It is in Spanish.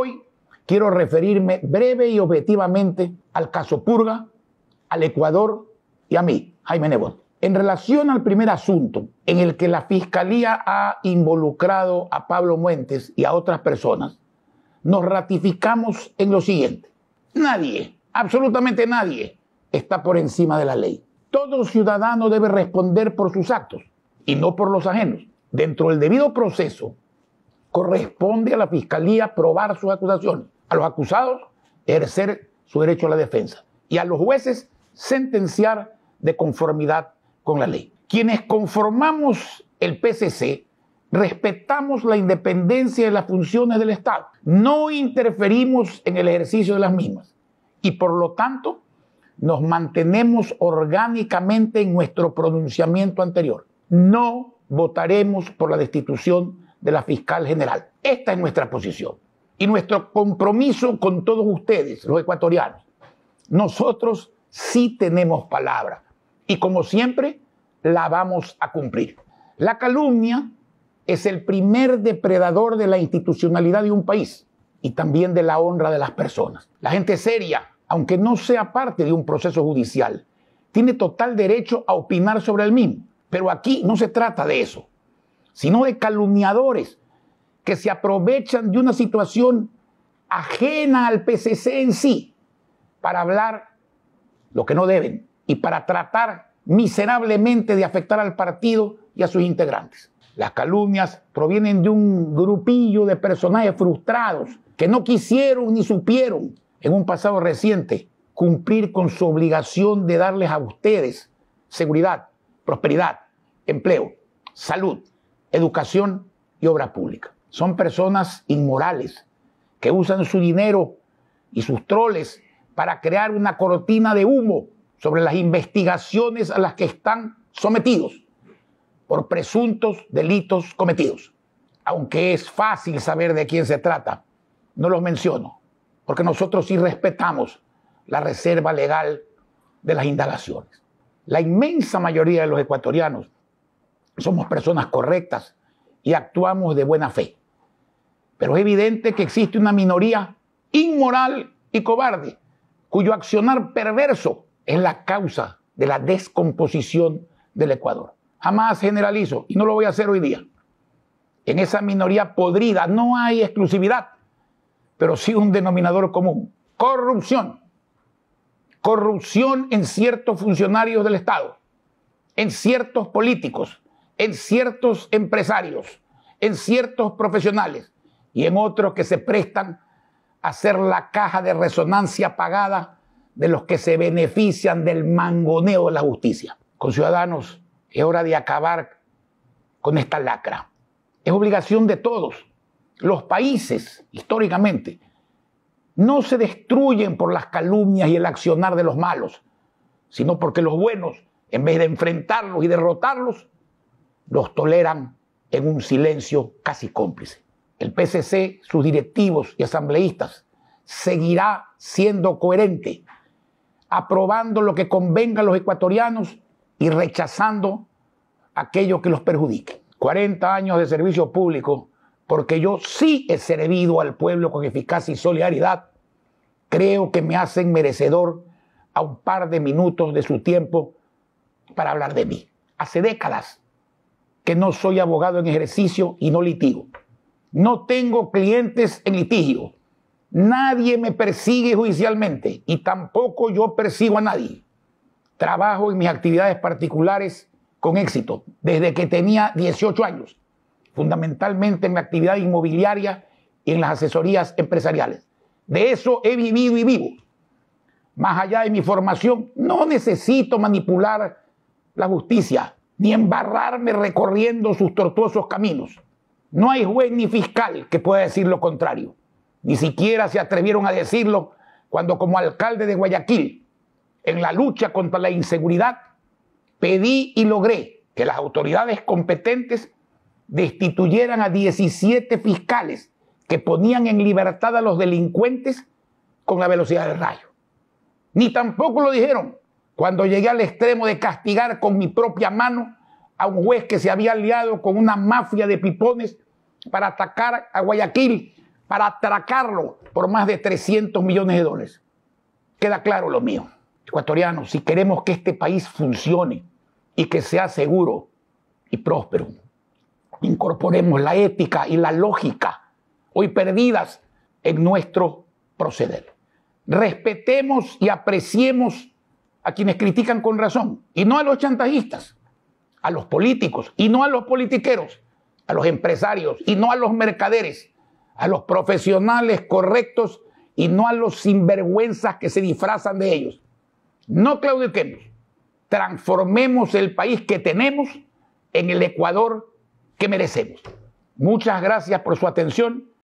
Hoy quiero referirme breve y objetivamente al caso Purga, al Ecuador y a mí, Jaime Nebot. En relación al primer asunto, en el que la Fiscalía ha involucrado a Pablo Muentes y a otras personas, nos ratificamos en lo siguiente. Nadie, absolutamente nadie, está por encima de la ley. Todo ciudadano debe responder por sus actos y no por los ajenos. Dentro del debido proceso, corresponde a la fiscalía probar sus acusaciones, a los acusados ejercer su derecho a la defensa y a los jueces sentenciar de conformidad con la ley. Quienes conformamos el PCC respetamos la independencia de las funciones del Estado, no interferimos en el ejercicio de las mismas y por lo tanto nos mantenemos orgánicamente en nuestro pronunciamiento anterior. No votaremos por la destitución de la fiscal general. Esta es nuestra posición y nuestro compromiso con todos ustedes, los ecuatorianos. Nosotros sí tenemos palabra y como siempre la vamos a cumplir. La calumnia es el primer depredador de la institucionalidad de un país y también de la honra de las personas. La gente seria, aunque no sea parte de un proceso judicial, tiene total derecho a opinar sobre el mismo. Pero aquí no se trata de eso sino de calumniadores que se aprovechan de una situación ajena al PCC en sí para hablar lo que no deben y para tratar miserablemente de afectar al partido y a sus integrantes. Las calumnias provienen de un grupillo de personajes frustrados que no quisieron ni supieron en un pasado reciente cumplir con su obligación de darles a ustedes seguridad, prosperidad, empleo, salud, educación y obra pública. Son personas inmorales que usan su dinero y sus troles para crear una cortina de humo sobre las investigaciones a las que están sometidos por presuntos delitos cometidos. Aunque es fácil saber de quién se trata, no los menciono, porque nosotros sí respetamos la reserva legal de las indagaciones. La inmensa mayoría de los ecuatorianos somos personas correctas y actuamos de buena fe. Pero es evidente que existe una minoría inmoral y cobarde, cuyo accionar perverso es la causa de la descomposición del Ecuador. Jamás generalizo y no lo voy a hacer hoy día. En esa minoría podrida no hay exclusividad, pero sí un denominador común. Corrupción. Corrupción en ciertos funcionarios del Estado, en ciertos políticos, en ciertos empresarios, en ciertos profesionales y en otros que se prestan a ser la caja de resonancia pagada de los que se benefician del mangoneo de la justicia. Con ciudadanos, es hora de acabar con esta lacra. Es obligación de todos. Los países, históricamente, no se destruyen por las calumnias y el accionar de los malos, sino porque los buenos, en vez de enfrentarlos y derrotarlos, los toleran en un silencio casi cómplice. El PCC, sus directivos y asambleístas, seguirá siendo coherente, aprobando lo que convenga a los ecuatorianos y rechazando aquello que los perjudique. 40 años de servicio público, porque yo sí he servido al pueblo con eficacia y solidaridad, creo que me hacen merecedor a un par de minutos de su tiempo para hablar de mí. Hace décadas que no soy abogado en ejercicio y no litigo. No tengo clientes en litigio. Nadie me persigue judicialmente y tampoco yo persigo a nadie. Trabajo en mis actividades particulares con éxito desde que tenía 18 años, fundamentalmente en la actividad inmobiliaria y en las asesorías empresariales. De eso he vivido y vivo. Más allá de mi formación, no necesito manipular la justicia ni embarrarme recorriendo sus tortuosos caminos. No hay juez ni fiscal que pueda decir lo contrario. Ni siquiera se atrevieron a decirlo cuando como alcalde de Guayaquil, en la lucha contra la inseguridad, pedí y logré que las autoridades competentes destituyeran a 17 fiscales que ponían en libertad a los delincuentes con la velocidad del rayo. Ni tampoco lo dijeron cuando llegué al extremo de castigar con mi propia mano a un juez que se había aliado con una mafia de pipones para atacar a Guayaquil, para atracarlo por más de 300 millones de dólares. Queda claro lo mío. Ecuatorianos, si queremos que este país funcione y que sea seguro y próspero, incorporemos la ética y la lógica, hoy perdidas en nuestro proceder. Respetemos y apreciemos a quienes critican con razón, y no a los chantajistas, a los políticos, y no a los politiqueros, a los empresarios, y no a los mercaderes, a los profesionales correctos, y no a los sinvergüenzas que se disfrazan de ellos. No claudiquemos, transformemos el país que tenemos en el Ecuador que merecemos. Muchas gracias por su atención